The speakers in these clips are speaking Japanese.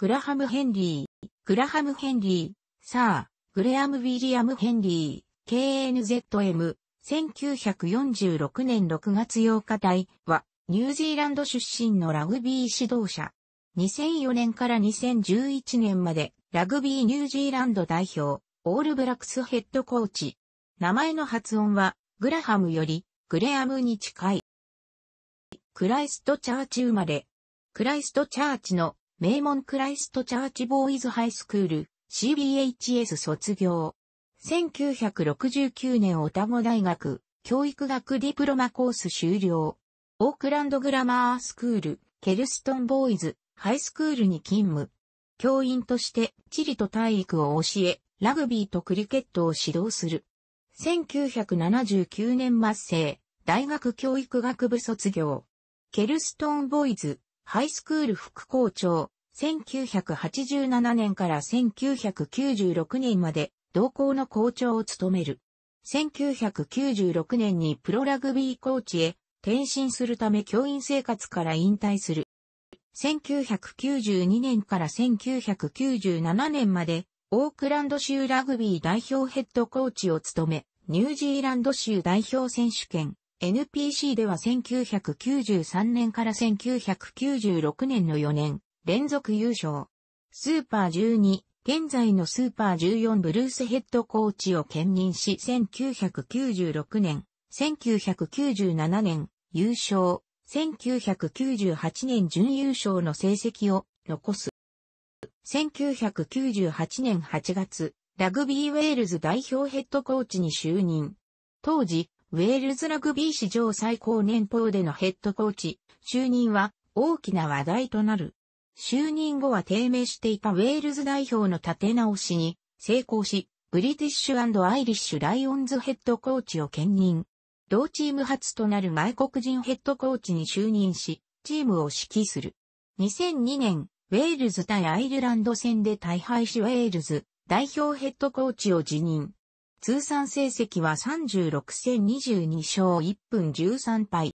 グラハム・ヘンリー、グラハム・ヘンリー、サー、グレアム・ウィリアム・ヘンリー、KNZM、1946年6月8日台は、ニュージーランド出身のラグビー指導者。2004年から2011年まで、ラグビーニュージーランド代表、オールブラックスヘッドコーチ。名前の発音は、グラハムより、グレアムに近い。クライストチャーチ生まれ。クライストチャーチの名門クライストチャーチボーイズハイスクール、CBHS 卒業。1969年オタゴ大学、教育学ディプロマコース修了。オークランドグラマースクール、ケルストンボーイズ、ハイスクールに勤務。教員として地理と体育を教え、ラグビーとクリケットを指導する。1979年末生、大学教育学部卒業。ケルストンボーイズ、ハイスクール副校長、1987年から1996年まで同校の校長を務める。1996年にプロラグビーコーチへ転身するため教員生活から引退する。1992年から1997年までオークランド州ラグビー代表ヘッドコーチを務め、ニュージーランド州代表選手権、NPC では1993年から1996年の4年、連続優勝。スーパー12、現在のスーパー14ブルースヘッドコーチを兼任し1996年、1997年、優勝、1998年準優勝の成績を残す。1998年8月、ラグビーウェールズ代表ヘッドコーチに就任。当時、ウェールズラグビー史上最高年俸でのヘッドコーチ、就任は大きな話題となる。就任後は低迷していたウェールズ代表の立て直しに成功し、ブリティッシュアイリッシュライオンズヘッドコーチを兼任。同チーム初となる外国人ヘッドコーチに就任し、チームを指揮する。2002年、ウェールズ対アイルランド戦で大敗しウェールズ代表ヘッドコーチを辞任。通算成績は36戦22勝1分13敗。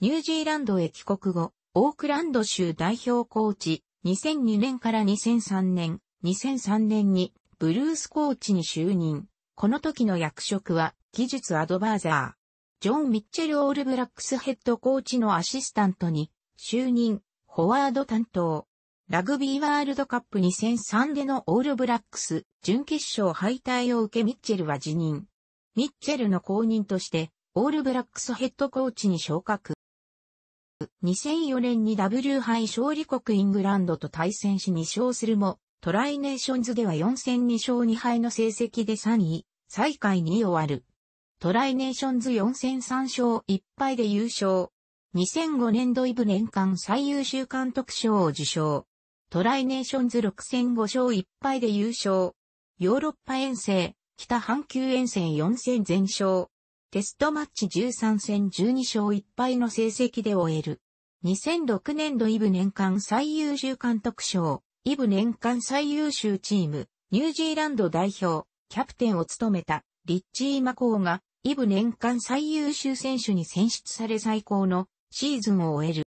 ニュージーランドへ帰国後、オークランド州代表コーチ、2002年から2003年、2003年にブルースコーチに就任。この時の役職は技術アドバーザー。ジョン・ミッチェル・オールブラックスヘッドコーチのアシスタントに就任、フォワード担当。ラグビーワールドカップ2003でのオールブラックス準決勝敗退を受けミッチェルは辞任。ミッチェルの後任としてオールブラックスヘッドコーチに昇格。2004年に W 杯勝利国イングランドと対戦し2勝するも、トライネーションズでは4戦2勝2敗の成績で3位、最下位に終わる。トライネーションズ4戦3勝1敗で優勝。2005年度イブ年間最優秀監督賞を受賞。トライネーションズ6戦5勝1敗で優勝。ヨーロッパ遠征、北半球遠征4戦全勝。テストマッチ13戦12勝1敗の成績で終える。2006年度イブ年間最優秀監督賞、イブ年間最優秀チーム、ニュージーランド代表、キャプテンを務めた、リッチー・マコーが、イブ年間最優秀選手に選出され最高のシーズンを終える。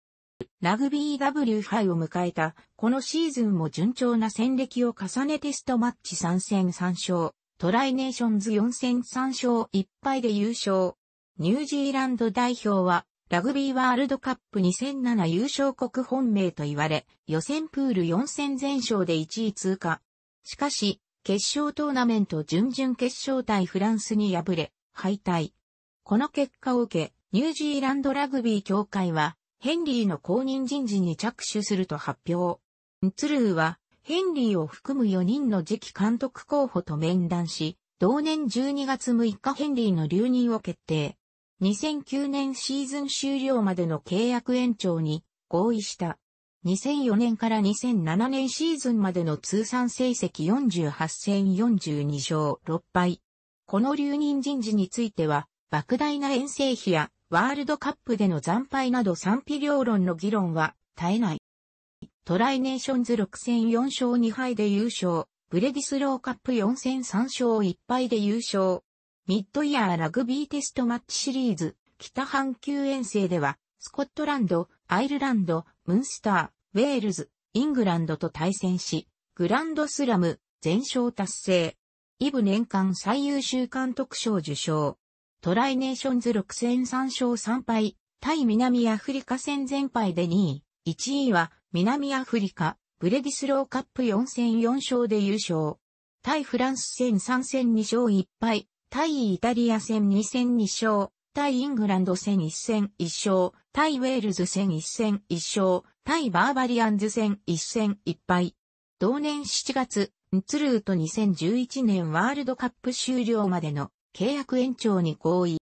ラグビー W 杯を迎えた、このシーズンも順調な戦歴を重ねテストマッチ3戦3勝、トライネーションズ4戦3勝1敗で優勝。ニュージーランド代表は、ラグビーワールドカップ2007優勝国本命と言われ、予選プール4戦全勝で1位通過。しかし、決勝トーナメント準々決勝対フランスに敗れ、敗退。この結果を受け、ニュージーランドラグビー協会は、ヘンリーの公認人事に着手すると発表。ツルーは、ヘンリーを含む4人の次期監督候補と面談し、同年12月6日ヘンリーの留任を決定。2009年シーズン終了までの契約延長に合意した。2004年から2007年シーズンまでの通算成績48戦42勝6敗。この留任人事については、莫大な遠征費やワールドカップでの惨敗など賛否両論の議論は絶えない。トライネーションズ6戦4勝2敗で優勝、ブレディスローカップ4戦3勝1敗で優勝。ミッドイヤーラグビーテストマッチシリーズ、北半球遠征では、スコットランド、アイルランド、ムンスター、ウェールズ、イングランドと対戦し、グランドスラム、全勝達成。イブ年間最優秀監督賞受賞。トライネーションズ6戦3勝3敗、対南アフリカ戦全敗で2位、1位は南アフリカ、ブレディスローカップ4戦4勝で優勝。対フランス戦3戦2勝1敗、対イタリア戦2戦2勝、対イングランド戦1戦1勝、対ウェールズ戦1戦1勝、対バーバリアンズ戦1戦1敗。同年7月、ツルート2011年ワールドカップ終了までの契約延長に合意。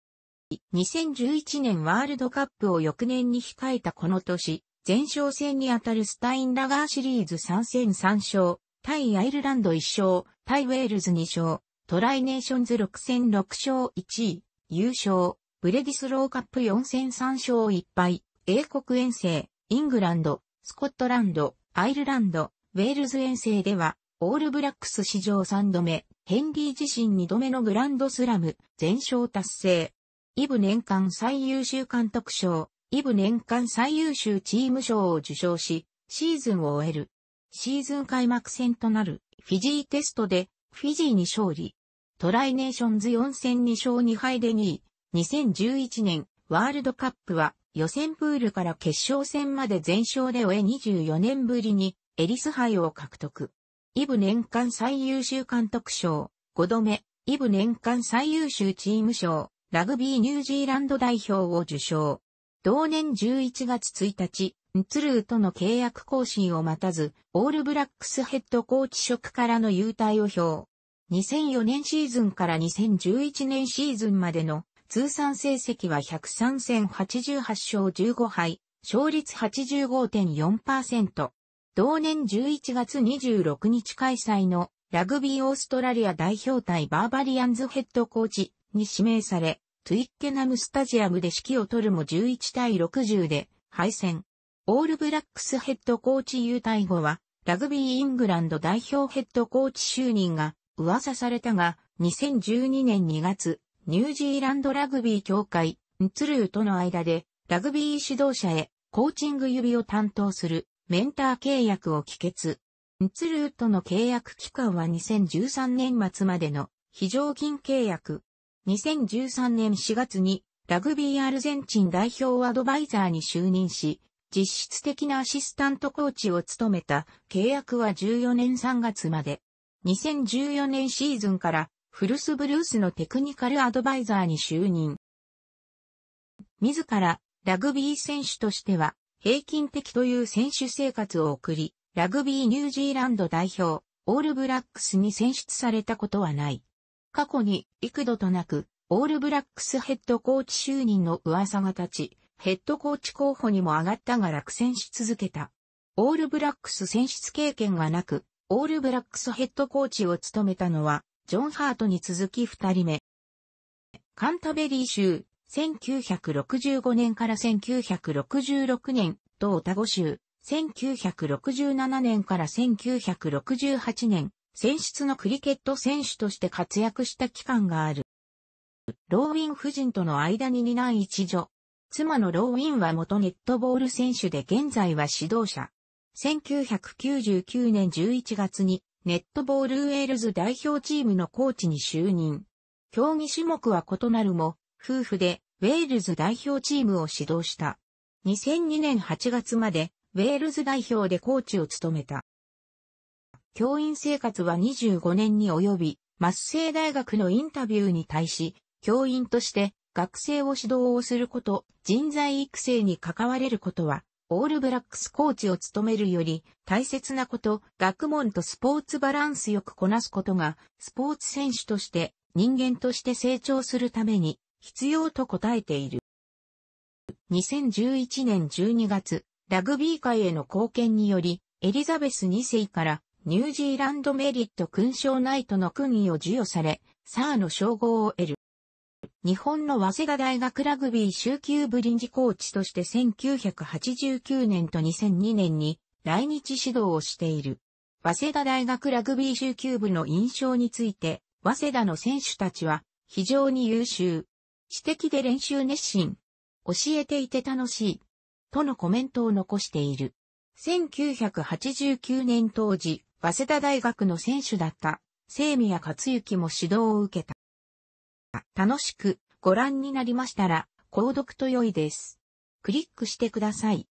2011年ワールドカップを翌年に控えたこの年、前哨戦にあたるスタインラガーシリーズ3戦3勝、対アイルランド1勝、対ウェールズ2勝、トライネーションズ6戦6勝1位、優勝、ブレディスローカップ4戦3勝1敗、英国遠征、イングランド、スコットランド、アイルランド、ウェールズ遠征では、オールブラックス史上3度目、ヘンリー自身2度目のグランドスラム全勝達成。イブ年間最優秀監督賞、イブ年間最優秀チーム賞を受賞し、シーズンを終える。シーズン開幕戦となるフィジーテストでフィジーに勝利。トライネーションズ4戦2勝2敗で2位。2011年ワールドカップは予選プールから決勝戦まで全勝で終え24年ぶりにエリス杯を獲得。イブ年間最優秀監督賞、5度目、イブ年間最優秀チーム賞、ラグビーニュージーランド代表を受賞。同年11月1日、ムツルーとの契約更新を待たず、オールブラックスヘッドコーチ職からの優待を表。2004年シーズンから2011年シーズンまでの通算成績は103戦88勝15敗、勝率85.4%。同年11月26日開催のラグビーオーストラリア代表対バーバリアンズヘッドコーチに指名され、トゥイッケナムスタジアムで指揮を取るも11対60で敗戦。オールブラックスヘッドコーチ優待後は、ラグビーイングランド代表ヘッドコーチ就任が噂されたが、2012年2月、ニュージーランドラグビー協会、ンツルーとの間で、ラグビー指導者へコーチング指を担当するメンター契約を帰結。ツルーとの契約期間は2013年末までの非常勤契約。2013年4月にラグビーアルゼンチン代表アドバイザーに就任し、実質的なアシスタントコーチを務めた契約は14年3月まで。2014年シーズンからフルスブルースのテクニカルアドバイザーに就任。自らラグビー選手としては平均的という選手生活を送り、ラグビーニュージーランド代表、オールブラックスに選出されたことはない。過去に幾度となく、オールブラックスヘッドコーチ就任の噂が立ち、ヘッドコーチ候補にも上がったが落選し続けた。オールブラックス選出経験がなく、オールブラックスヘッドコーチを務めたのは、ジョン・ハートに続き二人目。カンタベリー州1965年から1966年、同田語集、1967年から1968年、選出のクリケット選手として活躍した期間がある。ローウィン夫人との間に担い一女。妻のローウィンは元ネットボール選手で現在は指導者。1999年11月にネットボールウェールズ代表チームのコーチに就任。競技種目は異なるも、夫婦でウェールズ代表チームを指導した。2002年8月まで、ウェールズ代表でコーチを務めた。教員生活は25年に及び、マッセイ大学のインタビューに対し、教員として学生を指導をすること、人材育成に関われることは、オールブラックスコーチを務めるより大切なこと、学問とスポーツバランスよくこなすことが、スポーツ選手として人間として成長するために必要と答えている。2011年12月、ラグビー界への貢献により、エリザベス2世からニュージーランドメリット勲章ナイトの勲位を授与され、サーの称号を得る。日本の早稲田大学ラグビー週級部臨時コーチとして1989年と2002年に来日指導をしている。早稲田大学ラグビー週級部の印象について、早稲田の選手たちは非常に優秀、知的で練習熱心。教えていて楽しい。とのコメントを残している。1989年当時、早稲田大学の選手だった、清宮克行も指導を受けた。楽しくご覧になりましたら、購読と良いです。クリックしてください。